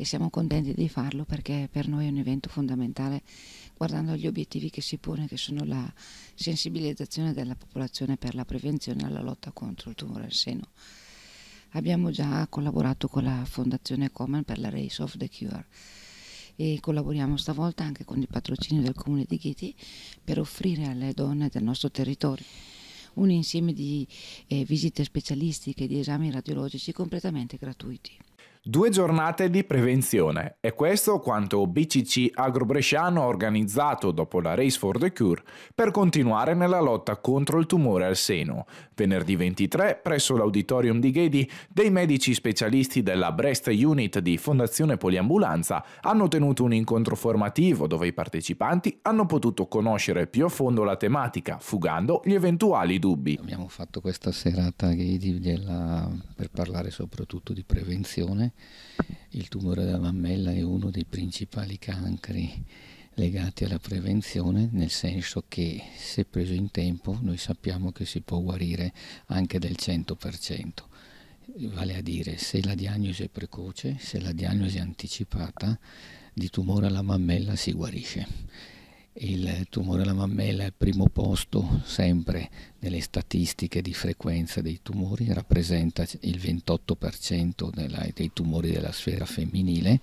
e siamo contenti di farlo perché per noi è un evento fondamentale guardando gli obiettivi che si pone che sono la sensibilizzazione della popolazione per la prevenzione e la lotta contro il tumore al seno. Abbiamo già collaborato con la Fondazione Common per la Race of the Cure e collaboriamo stavolta anche con il patrocinio del Comune di Ghiti per offrire alle donne del nostro territorio un insieme di eh, visite specialistiche e di esami radiologici completamente gratuiti. Due giornate di prevenzione È questo quanto BCC Agrobresciano ha organizzato dopo la Race for the Cure per continuare nella lotta contro il tumore al seno. Venerdì 23 presso l'auditorium di Ghedi dei medici specialisti della Breast Unit di Fondazione Poliambulanza hanno tenuto un incontro formativo dove i partecipanti hanno potuto conoscere più a fondo la tematica, fugando gli eventuali dubbi. Abbiamo fatto questa serata a Ghedi per parlare soprattutto di prevenzione il tumore della mammella è uno dei principali cancri legati alla prevenzione, nel senso che se preso in tempo noi sappiamo che si può guarire anche del 100%, vale a dire se la diagnosi è precoce, se la diagnosi è anticipata, di tumore alla mammella si guarisce il tumore alla mammella è al primo posto sempre nelle statistiche di frequenza dei tumori, rappresenta il 28% della, dei tumori della sfera femminile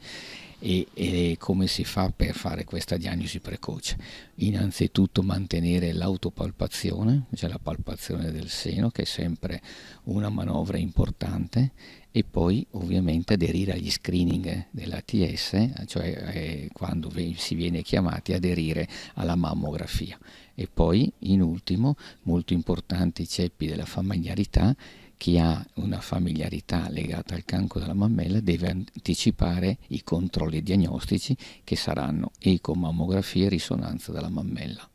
e, e, come si fa per fare questa diagnosi precoce? Innanzitutto mantenere l'autopalpazione, cioè la palpazione del seno che è sempre una manovra importante e poi ovviamente aderire agli screening dell'ATS, cioè eh, quando si viene chiamati aderire alla mammografia. E poi in ultimo, molto importanti i ceppi della familiarità chi ha una familiarità legata al cancro della mammella deve anticipare i controlli diagnostici che saranno ecomammografia e risonanza della mammella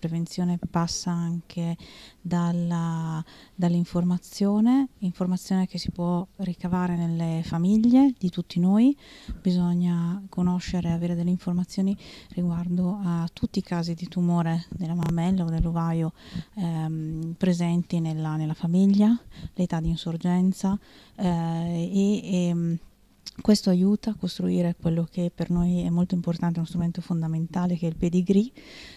prevenzione passa anche dalla, dall'informazione, informazione che si può ricavare nelle famiglie di tutti noi, bisogna conoscere, avere delle informazioni riguardo a tutti i casi di tumore della mammella o dell'ovaio ehm, presenti nella, nella famiglia, l'età di insorgenza eh, e, e ehm, questo aiuta a costruire quello che per noi è molto importante, uno strumento fondamentale che è il pedigree,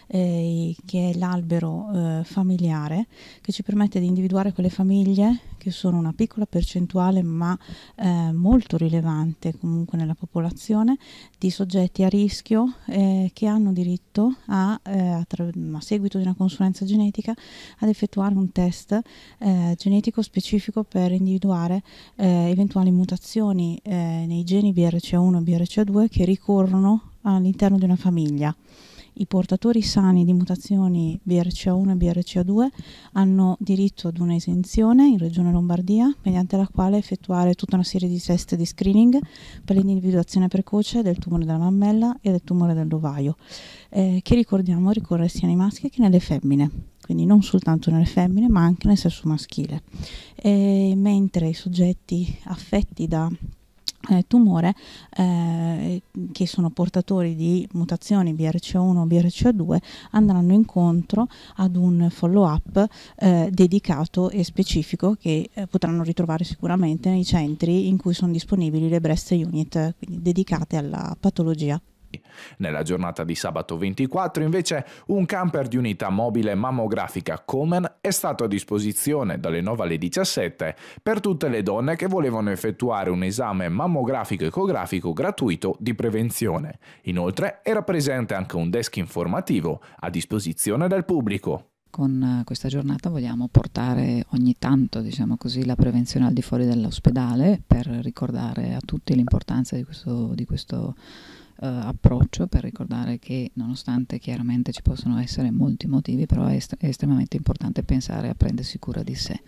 eh, che è l'albero eh, familiare, che ci permette di individuare quelle famiglie che sono una piccola percentuale ma eh, molto rilevante comunque nella popolazione di soggetti a rischio eh, che hanno diritto a, eh, a, a, seguito di una consulenza genetica ad effettuare un test eh, genetico specifico per individuare eventuali mutazioni nei geni BRCA1 e BRCA2 che ricorrono all'interno di una famiglia. I portatori sani di mutazioni BRCA1 e BRCA2 hanno diritto ad un'esenzione in Regione Lombardia, mediante la quale effettuare tutta una serie di test di screening per l'individuazione precoce del tumore della mammella e del tumore dell'ovaio, eh, che ricordiamo ricorre sia nei maschi che nelle femmine quindi non soltanto nelle femmine ma anche nel sesso maschile. E eh, mentre i soggetti affetti da eh, tumore eh, che sono portatori di mutazioni BRCA1 o BRCA2 andranno incontro ad un follow up eh, dedicato e specifico che eh, potranno ritrovare sicuramente nei centri in cui sono disponibili le breast unit quindi dedicate alla patologia. Nella giornata di sabato 24 invece un camper di unità mobile mammografica Comen è stato a disposizione dalle 9 alle 17 per tutte le donne che volevano effettuare un esame mammografico ecografico gratuito di prevenzione. Inoltre era presente anche un desk informativo a disposizione del pubblico con eh, questa giornata vogliamo portare ogni tanto diciamo così, la prevenzione al di fuori dell'ospedale per ricordare a tutti l'importanza di questo, di questo eh, approccio per ricordare che nonostante chiaramente ci possono essere molti motivi, però è, est è estremamente importante pensare a prendersi cura di sé.